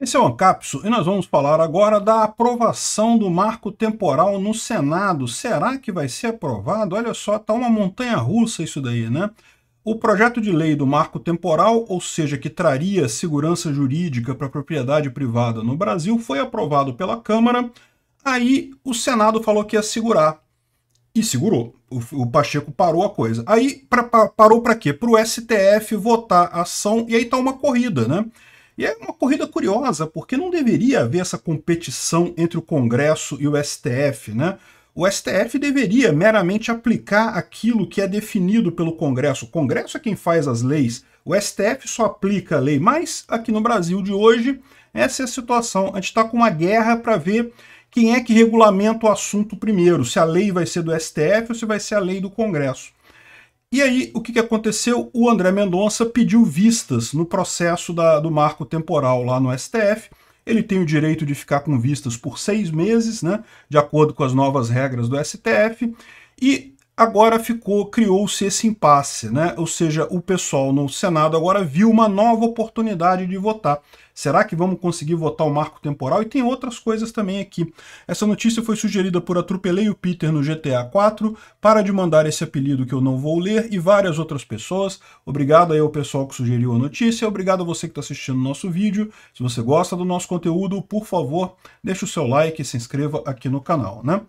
Esse é o Ancapso e nós vamos falar agora da aprovação do marco temporal no Senado. Será que vai ser aprovado? Olha só, tá uma montanha russa isso daí, né? O projeto de lei do marco temporal, ou seja, que traria segurança jurídica para a propriedade privada no Brasil, foi aprovado pela Câmara. Aí o Senado falou que ia segurar. E segurou. O, o Pacheco parou a coisa. Aí pra, pra, parou para quê? Para o STF votar a ação. E aí tá uma corrida, né? E é uma corrida curiosa, porque não deveria haver essa competição entre o Congresso e o STF, né? O STF deveria meramente aplicar aquilo que é definido pelo Congresso. O Congresso é quem faz as leis. O STF só aplica a lei. Mas aqui no Brasil de hoje, essa é a situação. A gente está com uma guerra para ver quem é que regulamenta o assunto primeiro, se a lei vai ser do STF ou se vai ser a lei do Congresso. E aí, o que, que aconteceu? O André Mendonça pediu vistas no processo da, do marco temporal lá no STF. Ele tem o direito de ficar com vistas por seis meses, né, de acordo com as novas regras do STF. E agora ficou, criou-se esse impasse, né? Ou seja, o pessoal no Senado agora viu uma nova oportunidade de votar. Será que vamos conseguir votar o marco temporal? E tem outras coisas também aqui. Essa notícia foi sugerida por Atropelei o Peter no GTA 4, para de mandar esse apelido que eu não vou ler, e várias outras pessoas. Obrigado aí ao pessoal que sugeriu a notícia, obrigado a você que está assistindo o nosso vídeo. Se você gosta do nosso conteúdo, por favor, deixe o seu like e se inscreva aqui no canal, né?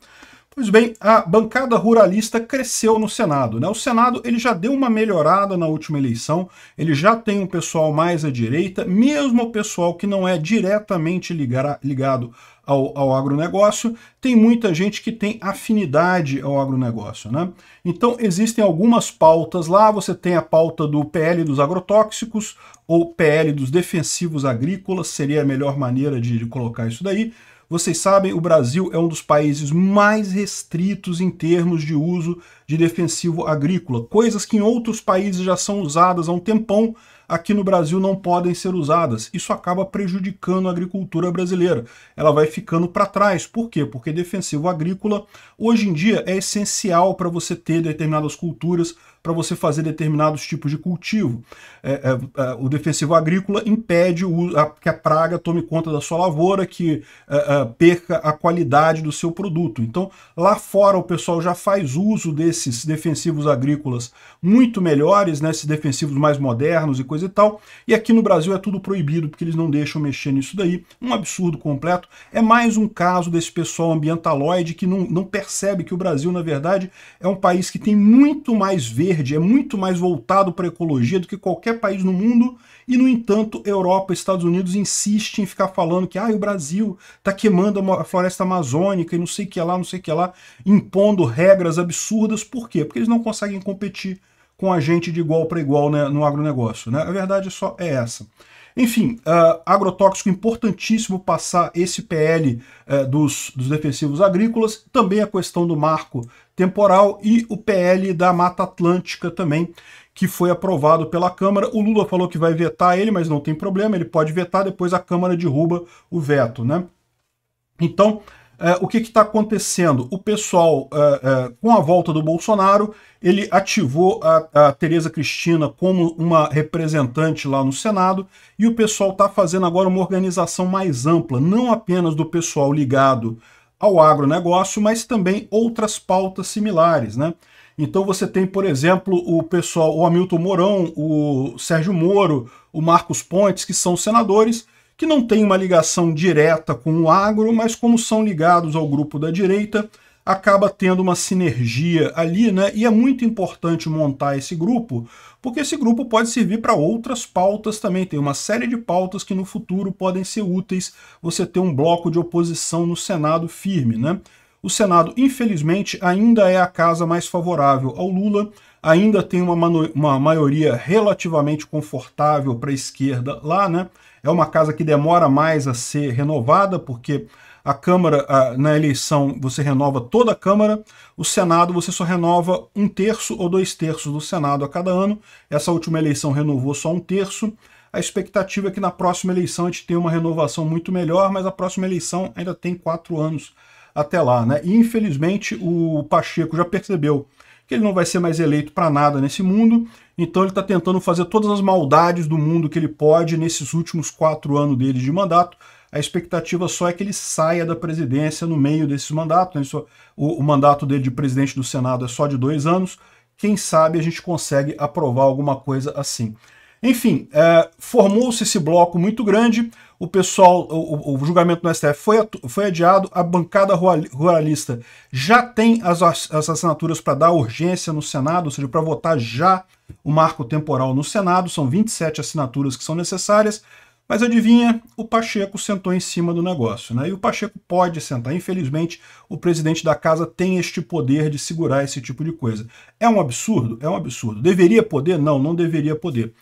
Pois bem, a bancada ruralista cresceu no Senado. Né? O Senado ele já deu uma melhorada na última eleição, ele já tem um pessoal mais à direita, mesmo o pessoal que não é diretamente ligado ao, ao agronegócio, tem muita gente que tem afinidade ao agronegócio. Né? Então existem algumas pautas lá, você tem a pauta do PL dos agrotóxicos, ou PL dos defensivos agrícolas, seria a melhor maneira de colocar isso daí. Vocês sabem, o Brasil é um dos países mais restritos em termos de uso de defensivo agrícola, coisas que em outros países já são usadas há um tempão, aqui no Brasil não podem ser usadas. Isso acaba prejudicando a agricultura brasileira. Ela vai ficando para trás. Por quê? Porque defensivo agrícola hoje em dia é essencial para você ter determinadas culturas para você fazer determinados tipos de cultivo. É, é, é o defensivo agrícola impede o, a, que a praga tome conta da sua lavoura, que é, é, perca a qualidade do seu produto. Então, lá fora o pessoal já faz uso desses defensivos agrícolas muito melhores, né, esses defensivos mais modernos e coisa e tal, e aqui no Brasil é tudo proibido, porque eles não deixam mexer nisso daí, um absurdo completo. É mais um caso desse pessoal ambientaloide que não, não percebe que o Brasil, na verdade, é um país que tem muito mais verde verde é muito mais voltado para a ecologia do que qualquer país no mundo, e no entanto, Europa e Estados Unidos insistem em ficar falando que ah, o Brasil está queimando a floresta amazônica e não sei o que lá, não sei o que lá, impondo regras absurdas. Por quê? Porque eles não conseguem competir com a gente de igual para igual né, no agronegócio. Né? A verdade só é essa. Enfim, uh, agrotóxico importantíssimo passar esse PL uh, eh, dos, dos defensivos agrícolas, também a questão do marco temporal e o PL da Mata Atlântica também, que foi aprovado pela Câmara. O Lula falou que vai vetar ele, mas não tem problema, ele pode vetar, depois a Câmara derruba o veto, né? Então, é, o que está acontecendo? O pessoal, é, é, com a volta do Bolsonaro, ele ativou a, a Tereza Cristina como uma representante lá no Senado e o pessoal está fazendo agora uma organização mais ampla, não apenas do pessoal ligado ao agronegócio, mas também outras pautas similares, né? Então você tem, por exemplo, o pessoal, o Hamilton Mourão, o Sérgio Moro, o Marcos Pontes, que são senadores que não têm uma ligação direta com o agro, mas como são ligados ao grupo da direita, acaba tendo uma sinergia ali, né? E é muito importante montar esse grupo, porque esse grupo pode servir para outras pautas também. Tem uma série de pautas que no futuro podem ser úteis você ter um bloco de oposição no Senado firme, né? O Senado, infelizmente, ainda é a casa mais favorável ao Lula, ainda tem uma, uma maioria relativamente confortável para a esquerda lá, né? É uma casa que demora mais a ser renovada, porque a Câmara, a, na eleição, você renova toda a Câmara, o Senado você só renova um terço ou dois terços do Senado a cada ano. Essa última eleição renovou só um terço. A expectativa é que na próxima eleição a gente tenha uma renovação muito melhor, mas a próxima eleição ainda tem quatro anos até lá. Né? E infelizmente o Pacheco já percebeu que ele não vai ser mais eleito para nada nesse mundo, então ele está tentando fazer todas as maldades do mundo que ele pode nesses últimos quatro anos dele de mandato a expectativa só é que ele saia da presidência no meio desse mandato. Né? o, o mandato dele de presidente do Senado é só de dois anos. Quem sabe a gente consegue aprovar alguma coisa assim. Enfim, é, formou-se esse bloco muito grande, o pessoal, o, o julgamento no STF foi, foi adiado, a bancada ruralista já tem as, as assinaturas para dar urgência no Senado, ou seja, para votar já o marco temporal no Senado, são 27 assinaturas que são necessárias, mas adivinha, o Pacheco sentou em cima do negócio, né? E o Pacheco pode sentar. Infelizmente, o presidente da casa tem este poder de segurar esse tipo de coisa. É um absurdo? É um absurdo. Deveria poder? Não, não deveria poder.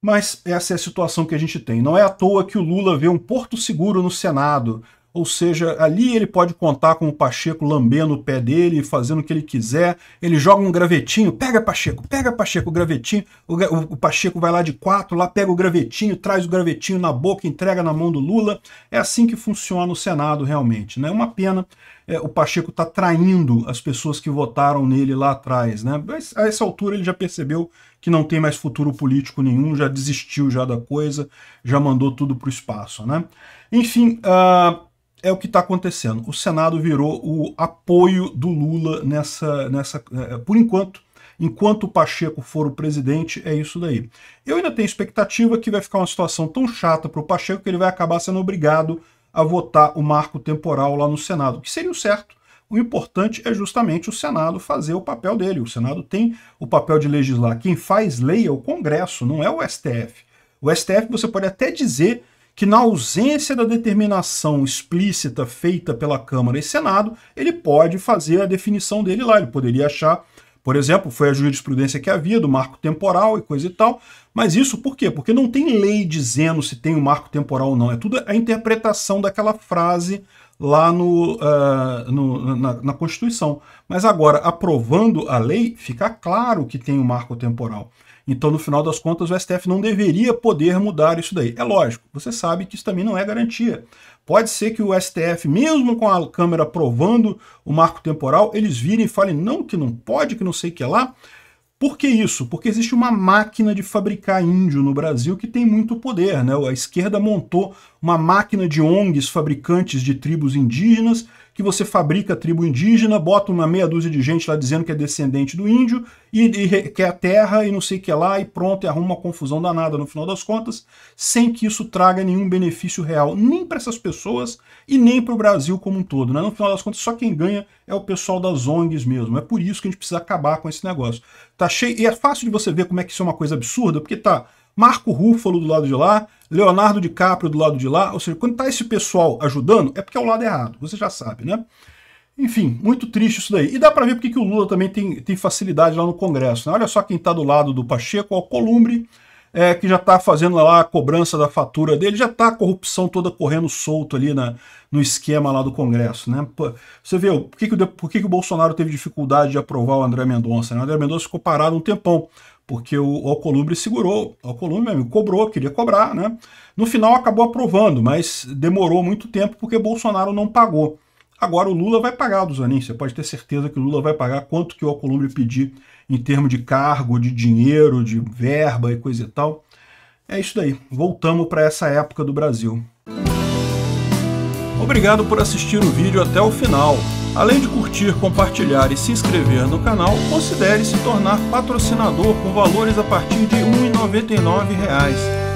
Mas essa é a situação que a gente tem. Não é à toa que o Lula vê um porto seguro no Senado, ou seja, ali ele pode contar com o Pacheco lambendo o pé dele, fazendo o que ele quiser. Ele joga um gravetinho, pega Pacheco, pega Pacheco, o gravetinho. O, o, Pacheco vai lá de quatro, lá pega o gravetinho, traz o gravetinho na boca, entrega na mão do Lula. É assim que funciona o Senado realmente. Né? É uma pena é, o Pacheco está traindo as pessoas que votaram nele lá atrás. Né? Mas a essa altura ele já percebeu que não tem mais futuro político nenhum, já desistiu já da coisa, já mandou tudo para o espaço. Né? Enfim, uh, é o que está acontecendo. O Senado virou o apoio do Lula nessa, nessa é, é, por enquanto, enquanto o Pacheco for o presidente, é isso daí. Eu ainda tenho expectativa que vai ficar uma situação tão chata para o Pacheco que ele vai acabar sendo obrigado a votar o marco temporal lá no Senado, que seria o certo. O importante é justamente o Senado fazer o papel dele. O Senado tem o papel de legislar. Quem faz lei é o Congresso, não é o STF. O STF você pode até dizer que, na ausência da determinação explícita feita pela Câmara e Senado, ele pode fazer a definição dele lá. Ele poderia achar, por exemplo, foi a jurisprudência que havia do marco temporal e coisa e tal. Mas isso por quê? Porque não tem lei dizendo se tem o um marco temporal ou não. É tudo a interpretação daquela frase lá no, uh, no na, na Constituição. Mas agora, aprovando a lei, fica claro que tem um marco temporal. Então, no final das contas, o STF não deveria poder mudar isso daí. É lógico, você sabe que isso também não é garantia. Pode ser que o STF, mesmo com a Câmara aprovando o marco temporal, eles virem e falem não, que não pode, que não sei o que lá. Por que isso? Porque existe uma máquina de fabricar índio no Brasil que tem muito poder. Né? A esquerda montou uma máquina de ONGs fabricantes de tribos indígenas que você fabrica a tribo indígena, bota uma meia dúzia de gente lá dizendo que é descendente do índio, e, e quer a terra e não sei o que lá, e pronto, e arruma uma confusão danada no final das contas, sem que isso traga nenhum benefício real, nem para essas pessoas e nem para o Brasil como um todo. Né? No final das contas, só quem ganha é o pessoal das ONGs mesmo. É por isso que a gente precisa acabar com esse negócio. Tá cheio, e é fácil de você ver como é que isso é uma coisa absurda, porque tá Marco Ruffalo do lado de lá, Leonardo DiCaprio do lado de lá. Ou seja, quando está esse pessoal ajudando, é porque é o lado errado, você já sabe, né? Enfim, muito triste isso daí. E dá para ver porque que o Lula também tem, tem facilidade lá no Congresso. Né? Olha só quem está do lado do Pacheco, o Columbre é, que já está fazendo lá a cobrança da fatura dele, já está a corrupção toda correndo solto ali na, no esquema lá do Congresso. Né? Você vê por, que, que, por que, que o Bolsonaro teve dificuldade de aprovar o André Mendonça. Né? O André Mendonça ficou parado um tempão, porque o Alcolumbre segurou, o Alcolumbre cobrou, queria cobrar. Né? No final acabou aprovando, mas demorou muito tempo porque Bolsonaro não pagou. Agora o Lula vai pagar, Duzanin, você pode ter certeza que o Lula vai pagar quanto que o Alcolumbre pedir em termos de cargo, de dinheiro, de verba e coisa e tal. É isso daí, voltamos para essa época do Brasil. Obrigado por assistir o vídeo até o final. Além de curtir, compartilhar e se inscrever no canal, considere se tornar patrocinador com valores a partir de R$ 1,99